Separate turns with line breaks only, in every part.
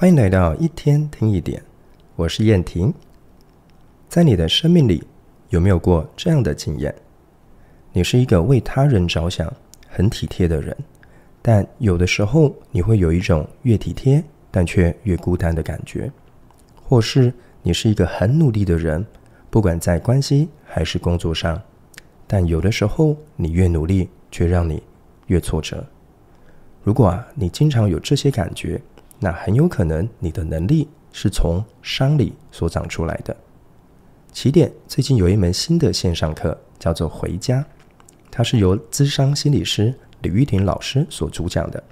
欢迎来到一天听一点，我是燕婷。在你的生命里，有没有过这样的经验？你是一个为他人着想、很体贴的人，但有的时候你会有一种越体贴但却越孤单的感觉。或是你是一个很努力的人，不管在关系还是工作上，但有的时候你越努力，却让你越挫折。如果啊，你经常有这些感觉。那很有可能，你的能力是从商里所长出来的。起点最近有一门新的线上课，叫做《回家》，它是由资深心理师李玉婷老师所主讲的。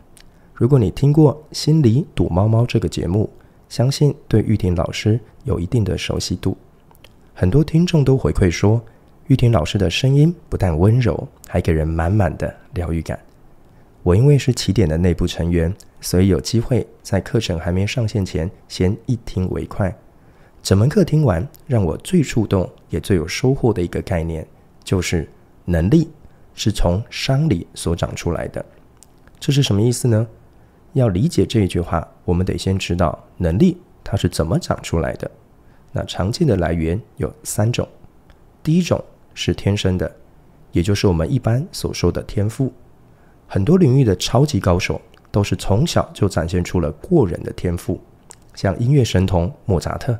如果你听过《心理躲猫猫》这个节目，相信对玉婷老师有一定的熟悉度。很多听众都回馈说，玉婷老师的声音不但温柔，还给人满满的疗愈感。我因为是起点的内部成员，所以有机会在课程还没上线前先一听为快。整门课听完，让我最触动也最有收获的一个概念，就是能力是从伤里所长出来的。这是什么意思呢？要理解这一句话，我们得先知道能力它是怎么长出来的。那常见的来源有三种，第一种是天生的，也就是我们一般所说的天赋。很多领域的超级高手都是从小就展现出了过人的天赋，像音乐神童莫扎特，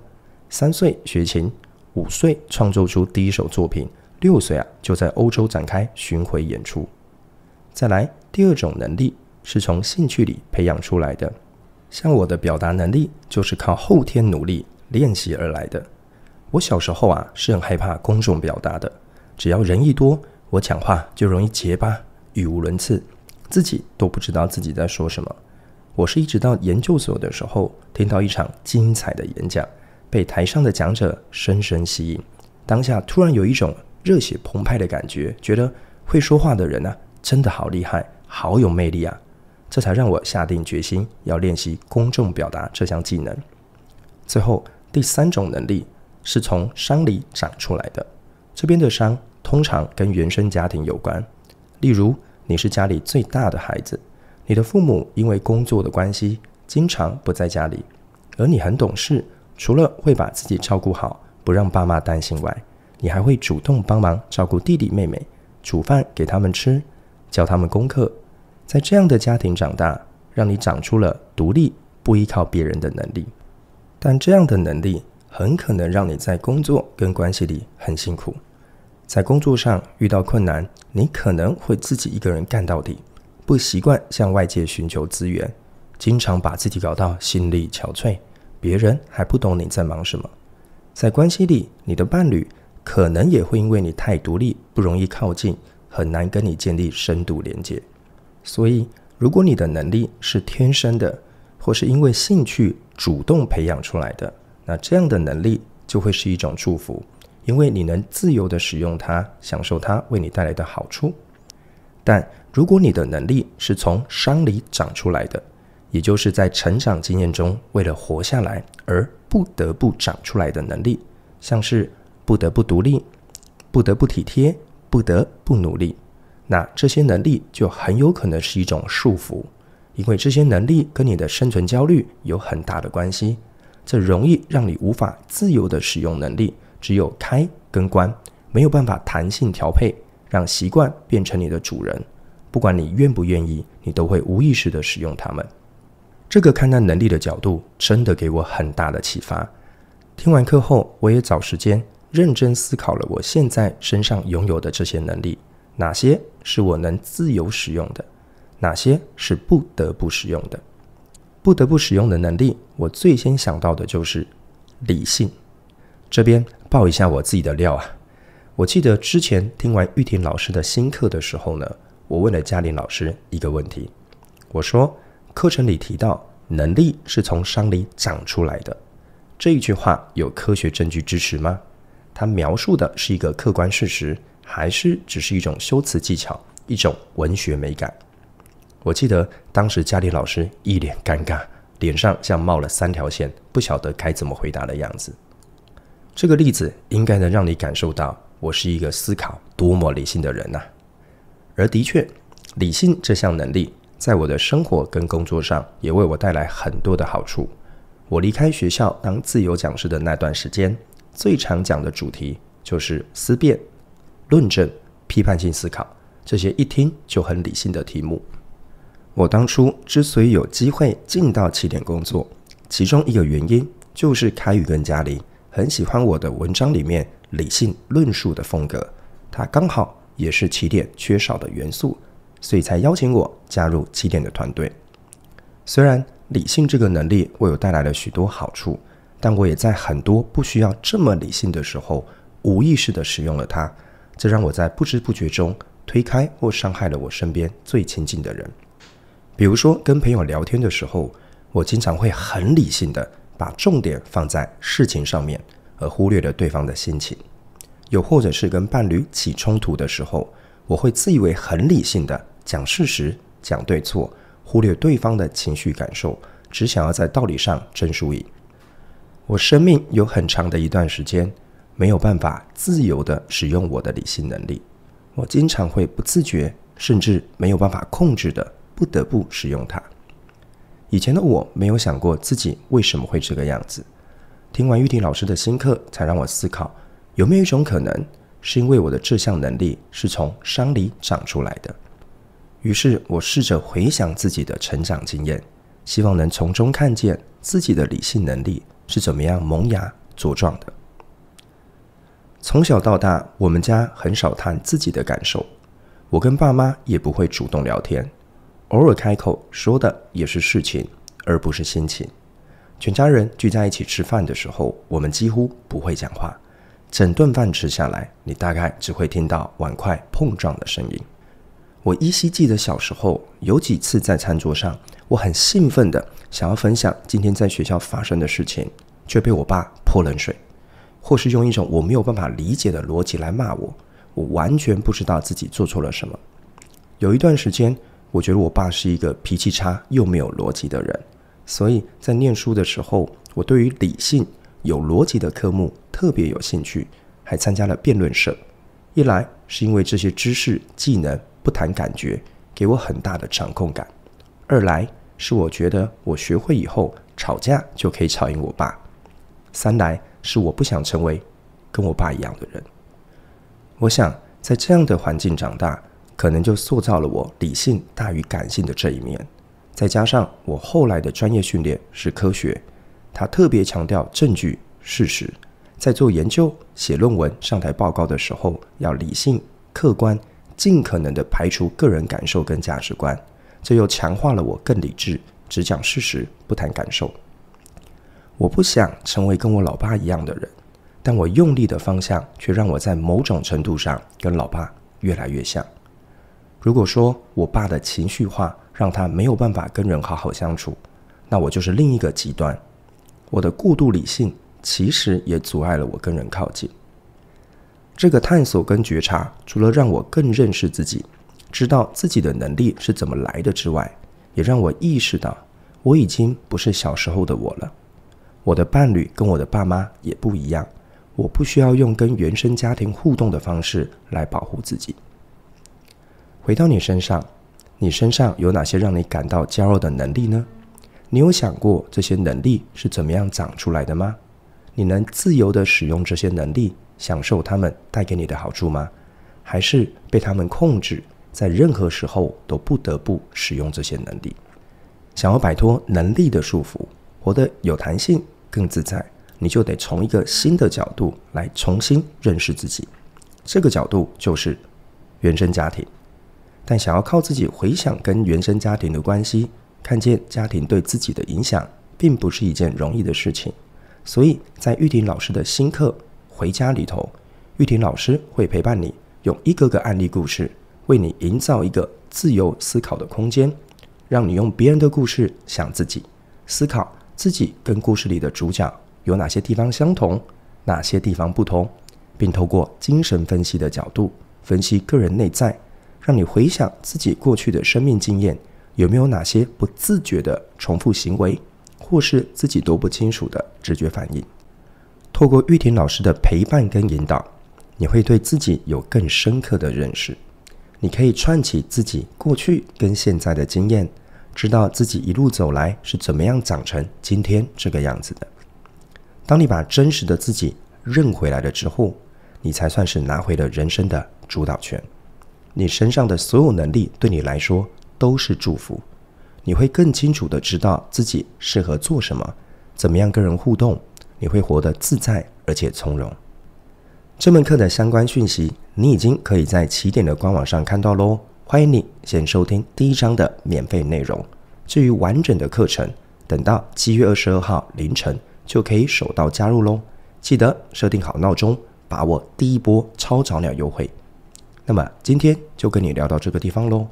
三岁学琴，五岁创作出第一首作品，六岁啊就在欧洲展开巡回演出。再来，第二种能力是从兴趣里培养出来的，像我的表达能力就是靠后天努力练习而来的。我小时候啊是很害怕公众表达的，只要人一多，我讲话就容易结巴，语无伦次。自己都不知道自己在说什么。我是一直到研究所的时候，听到一场精彩的演讲，被台上的讲者深深吸引，当下突然有一种热血澎湃的感觉，觉得会说话的人呢，真的好厉害，好有魅力啊！这才让我下定决心要练习公众表达这项技能。最后，第三种能力是从伤里长出来的，这边的伤通常跟原生家庭有关，例如。你是家里最大的孩子，你的父母因为工作的关系经常不在家里，而你很懂事，除了会把自己照顾好，不让爸妈担心外，你还会主动帮忙照顾弟弟妹妹，煮饭给他们吃，教他们功课。在这样的家庭长大，让你长出了独立、不依靠别人的能力，但这样的能力很可能让你在工作跟关系里很辛苦。在工作上遇到困难，你可能会自己一个人干到底，不习惯向外界寻求资源，经常把自己搞到心力憔悴，别人还不懂你在忙什么。在关系里，你的伴侣可能也会因为你太独立，不容易靠近，很难跟你建立深度连接。所以，如果你的能力是天生的，或是因为兴趣主动培养出来的，那这样的能力就会是一种祝福。因为你能自由地使用它，享受它为你带来的好处。但如果你的能力是从山里长出来的，也就是在成长经验中为了活下来而不得不长出来的能力，像是不得不独立、不得不体贴、不得不努力，那这些能力就很有可能是一种束缚，因为这些能力跟你的生存焦虑有很大的关系，这容易让你无法自由地使用能力。只有开跟关，没有办法弹性调配，让习惯变成你的主人。不管你愿不愿意，你都会无意识的使用它们。这个看待能力的角度真的给我很大的启发。听完课后，我也找时间认真思考了我现在身上拥有的这些能力，哪些是我能自由使用的，哪些是不得不使用的。不得不使用的能力，我最先想到的就是理性。这边。报一下我自己的料啊！我记得之前听完玉婷老师的新课的时候呢，我问了嘉玲老师一个问题。我说：“课程里提到能力是从伤里长出来的这一句话，有科学证据支持吗？它描述的是一个客观事实，还是只是一种修辞技巧，一种文学美感？”我记得当时嘉玲老师一脸尴尬，脸上像冒了三条线，不晓得该怎么回答的样子。这个例子应该能让你感受到，我是一个思考多么理性的人呐。而的确，理性这项能力，在我的生活跟工作上，也为我带来很多的好处。我离开学校当自由讲师的那段时间，最常讲的主题就是思辨、论证、批判性思考这些一听就很理性的题目。我当初之所以有机会进到起点工作，其中一个原因就是开宇跟嘉玲。很喜欢我的文章里面理性论述的风格，它刚好也是起点缺少的元素，所以才邀请我加入起点的团队。虽然理性这个能力为我带来了许多好处，但我也在很多不需要这么理性的时候无意识的使用了它，这让我在不知不觉中推开或伤害了我身边最亲近的人。比如说，跟朋友聊天的时候，我经常会很理性的。把重点放在事情上面，而忽略了对方的心情；又或者是跟伴侣起冲突的时候，我会自以为很理性的讲事实、讲对错，忽略对方的情绪感受，只想要在道理上争输赢。我生命有很长的一段时间，没有办法自由的使用我的理性能力，我经常会不自觉，甚至没有办法控制的，不得不使用它。以前的我没有想过自己为什么会这个样子，听完玉婷老师的新课，才让我思考有没有一种可能，是因为我的这项能力是从山里长出来的。于是，我试着回想自己的成长经验，希望能从中看见自己的理性能力是怎么样萌芽茁壮的。从小到大，我们家很少谈自己的感受，我跟爸妈也不会主动聊天。偶尔开口说的也是事情，而不是心情。全家人聚在一起吃饭的时候，我们几乎不会讲话。整顿饭吃下来，你大概只会听到碗筷碰撞的声音。我依稀记得小时候有几次在餐桌上，我很兴奋的想要分享今天在学校发生的事情，却被我爸泼冷水，或是用一种我没有办法理解的逻辑来骂我。我完全不知道自己做错了什么。有一段时间。我觉得我爸是一个脾气差又没有逻辑的人，所以在念书的时候，我对于理性有逻辑的科目特别有兴趣，还参加了辩论社。一来是因为这些知识技能不谈感觉，给我很大的掌控感；二来是我觉得我学会以后吵架就可以吵赢我爸；三来是我不想成为跟我爸一样的人。我想在这样的环境长大。可能就塑造了我理性大于感性的这一面，再加上我后来的专业训练是科学，他特别强调证据、事实，在做研究、写论文、上台报告的时候要理性、客观，尽可能的排除个人感受跟价值观，这又强化了我更理智，只讲事实不谈感受。我不想成为跟我老爸一样的人，但我用力的方向却让我在某种程度上跟老爸越来越像。如果说我爸的情绪化让他没有办法跟人好好相处，那我就是另一个极端。我的过度理性其实也阻碍了我跟人靠近。这个探索跟觉察，除了让我更认识自己，知道自己的能力是怎么来的之外，也让我意识到我已经不是小时候的我了。我的伴侣跟我的爸妈也不一样，我不需要用跟原生家庭互动的方式来保护自己。回到你身上，你身上有哪些让你感到骄傲的能力呢？你有想过这些能力是怎么样长出来的吗？你能自由地使用这些能力，享受他们带给你的好处吗？还是被他们控制，在任何时候都不得不使用这些能力？想要摆脱能力的束缚，活得有弹性、更自在，你就得从一个新的角度来重新认识自己。这个角度就是原生家庭。但想要靠自己回想跟原生家庭的关系，看见家庭对自己的影响，并不是一件容易的事情。所以，在玉婷老师的新课《回家》里头，玉婷老师会陪伴你，用一个个案例故事，为你营造一个自由思考的空间，让你用别人的故事想自己，思考自己跟故事里的主角有哪些地方相同，哪些地方不同，并透过精神分析的角度分析个人内在。让你回想自己过去的生命经验，有没有哪些不自觉的重复行为，或是自己都不清楚的直觉反应？透过玉婷老师的陪伴跟引导，你会对自己有更深刻的认识。你可以串起自己过去跟现在的经验，知道自己一路走来是怎么样长成今天这个样子的。当你把真实的自己认回来了之后，你才算是拿回了人生的主导权。你身上的所有能力对你来说都是祝福，你会更清楚的知道自己适合做什么，怎么样跟人互动，你会活得自在而且从容。这门课的相关讯息你已经可以在起点的官网上看到喽，欢迎你先收听第一章的免费内容。至于完整的课程，等到七月二十二号凌晨就可以手到加入喽，记得设定好闹钟，把握第一波超早鸟优惠。那么今天就跟你聊到这个地方喽，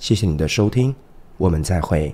谢谢你的收听，我们再会。